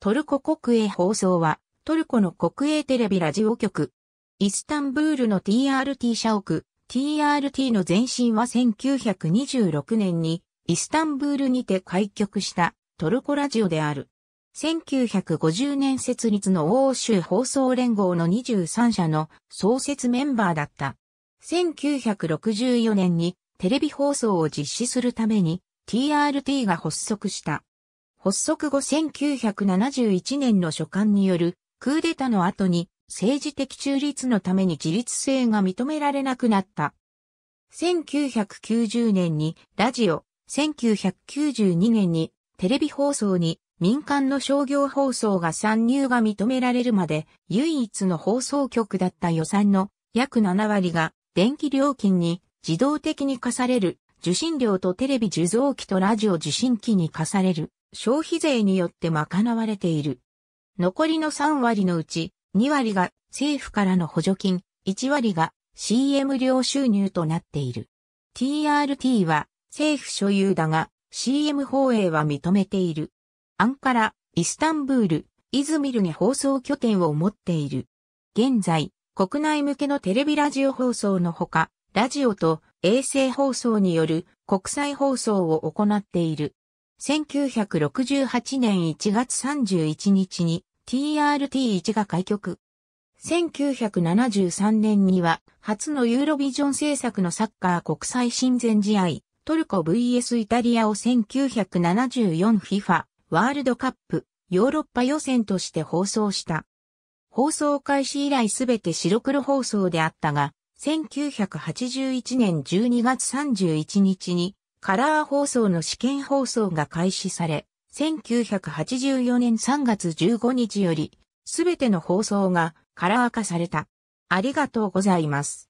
トルコ国営放送は、トルコの国営テレビラジオ局。イスタンブールの TRT 社屋、TRT の前身は1926年に、イスタンブールにて開局したトルコラジオである。1950年設立の欧州放送連合の23社の創設メンバーだった。1964年にテレビ放送を実施するために TRT が発足した。発足後1971年の書簡によるクーデタの後に政治的中立のために自立性が認められなくなった。1990年にラジオ、1992年にテレビ放送に民間の商業放送が参入が認められるまで唯一の放送局だった予算の約7割が電気料金に自動的に課される受信料とテレビ受像機とラジオ受信機に課される。消費税によって賄われている。残りの3割のうち、2割が政府からの補助金、1割が CM 料収入となっている。TRT は政府所有だが CM 放映は認めている。アンカラ、イスタンブール、イズミルに放送拠点を持っている。現在、国内向けのテレビラジオ放送のほか、ラジオと衛星放送による国際放送を行っている。1968年1月31日に TRT1 が開局。1973年には初のユーロビジョン制作のサッカー国際親善試合、トルコ VS イタリアを 1974FIFA ワールドカップヨーロッパ予選として放送した。放送開始以来すべて白黒放送であったが、1981年12月31日にカラー放送の試験放送が開始され、1984年3月15日より、すべての放送がカラー化された。ありがとうございます。